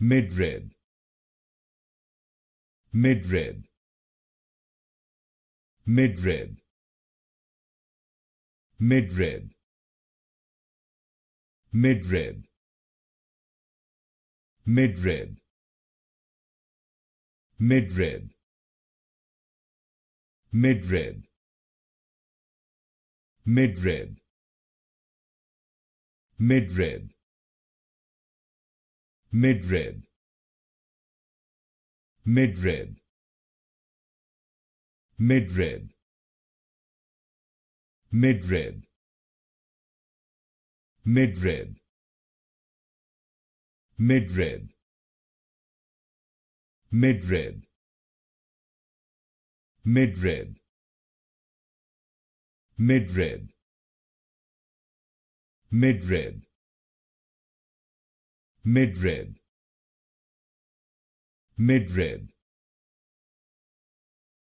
Mid-rib. Mid-rib. Mid-rib. Mid-rib. Mid-rib. mid mid-rib mid-rib mid-rib mid-rib mid-rib mid Midrib. Midrib.